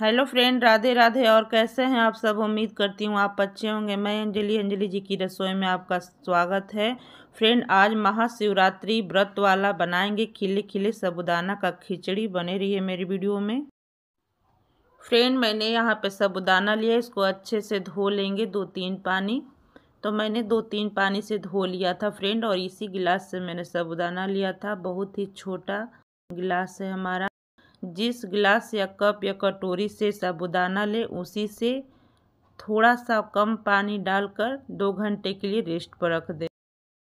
hello friend Radhe Radhe और कैसे हैं आप सब उम्मीद करती हूँ आप अच्छे होंगे मैं अंजलि अंजलि जी की रसोई में आपका स्वागत है फ्रेंड आज महाशिवरात्रि व्रत वाला बनाएंगे खिले खिले सबुदाना का खिचड़ी बने रही है मेरी वीडियो में फ्रेंड मैंने यहाँ पे सबुदाना लिया इसको अच्छे से धो लेंगे दो तीन पानी तो मैंने दो तीन पानी से धो लिया था फ्रेंड और इसी गिलास से मैंने सबुदाना लिया था बहुत ही छोटा गिलास है हमारा जिस गिलास या कप या कटोरी से साबुदाना ले उसी से थोड़ा सा कम पानी डालकर दो घंटे के लिए रेस्ट पर रख दे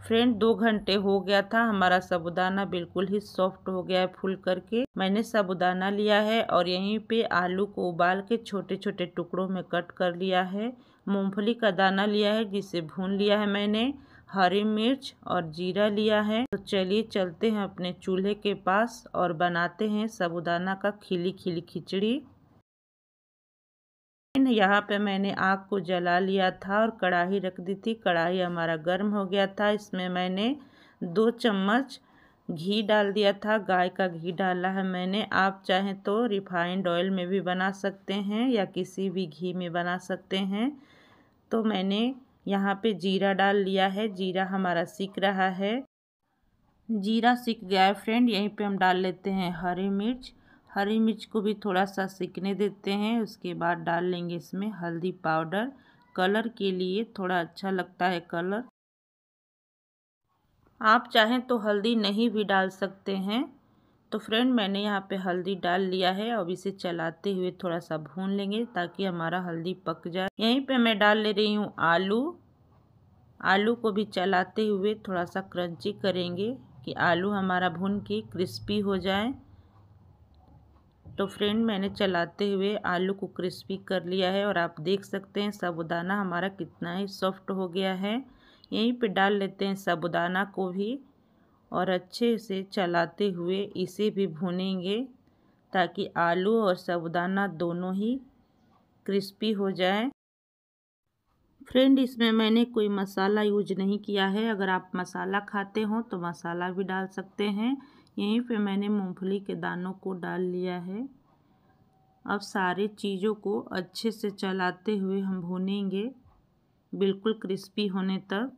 फ्रेंड दो घंटे हो गया था हमारा साबुदाना बिल्कुल ही सॉफ्ट हो गया है फुल करके मैंने साबुदाना लिया है और यहीं पे आलू को उबाल के छोटे छोटे टुकड़ों में कट कर लिया है मूंगफली का दाना लिया है जिसे भून लिया है मैंने हरी मिर्च और जीरा लिया है तो चलिए चलते हैं अपने चूल्हे के पास और बनाते हैं साबुदाना का खिली खिली खिचड़ी यहाँ पे मैंने आग को जला लिया था और कढ़ाई रख दी थी कढ़ाई हमारा गर्म हो गया था इसमें मैंने दो चम्मच घी डाल दिया था गाय का घी डाला है मैंने आप चाहें तो रिफाइंड ऑयल में भी बना सकते हैं या किसी भी घी में बना सकते हैं तो मैंने यहाँ पे जीरा डाल लिया है जीरा हमारा सीख रहा है जीरा सीख गया है फ्रेंड यहीं पे हम डाल लेते हैं हरी मिर्च हरी मिर्च को भी थोड़ा सा सीखने देते हैं उसके बाद डाल लेंगे इसमें हल्दी पाउडर कलर के लिए थोड़ा अच्छा लगता है कलर आप चाहें तो हल्दी नहीं भी डाल सकते हैं तो फ्रेंड मैंने यहाँ पे हल्दी डाल लिया है अब इसे चलाते हुए थोड़ा सा भून लेंगे ताकि हमारा हल्दी पक जाए यहीं पे मैं डाल ले रही हूँ आलू आलू को भी चलाते हुए थोड़ा सा क्रंची करेंगे कि आलू हमारा भून के क्रिस्पी हो जाए तो फ्रेंड मैंने चलाते हुए आलू को क्रिस्पी कर लिया है और आप देख सकते हैं साबुदाना हमारा कितना ही सॉफ्ट हो गया है यहीं पे डाल लेते हैं साबुदाना को भी और अच्छे से चलाते हुए इसे भी भूनेंगे ताकि आलू और साबुदाना दोनों ही क्रिस्पी हो जाए फ्रेंड इसमें मैंने कोई मसाला यूज नहीं किया है अगर आप मसाला खाते हो तो मसाला भी डाल सकते हैं यहीं पे मैंने मूंगफली के दानों को डाल लिया है अब सारे चीज़ों को अच्छे से चलाते हुए हम भूनेंगे बिल्कुल क्रिस्पी होने तक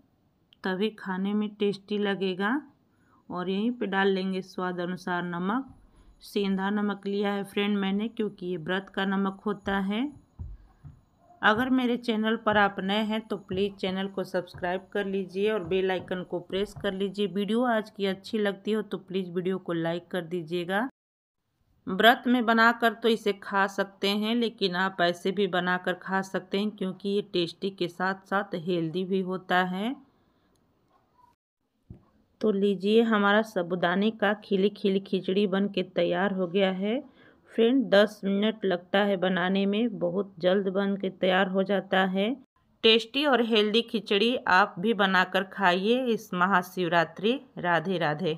तभी खाने में टेस्टी लगेगा और यहीं पे डाल लेंगे स्वाद अनुसार नमक सेंधा नमक लिया है फ्रेंड मैंने क्योंकि ये व्रत का नमक होता है अगर मेरे चैनल पर आप नए हैं तो प्लीज़ चैनल को सब्सक्राइब कर लीजिए और बेल आइकन को प्रेस कर लीजिए वीडियो आज की अच्छी लगती हो तो प्लीज़ वीडियो को लाइक कर दीजिएगा व्रत में बनाकर तो इसे खा सकते हैं लेकिन आप ऐसे भी बनाकर खा सकते हैं क्योंकि ये टेस्टी के साथ साथ हेल्दी भी होता है तो लीजिए हमारा साबुदाने का खिली खिली खिचड़ी बन के तैयार हो गया है फ्रेंड दस मिनट लगता है बनाने में बहुत जल्द बन के तैयार हो जाता है टेस्टी और हेल्दी खिचड़ी आप भी बनाकर खाइए इस महाशिवरात्रि राधे राधे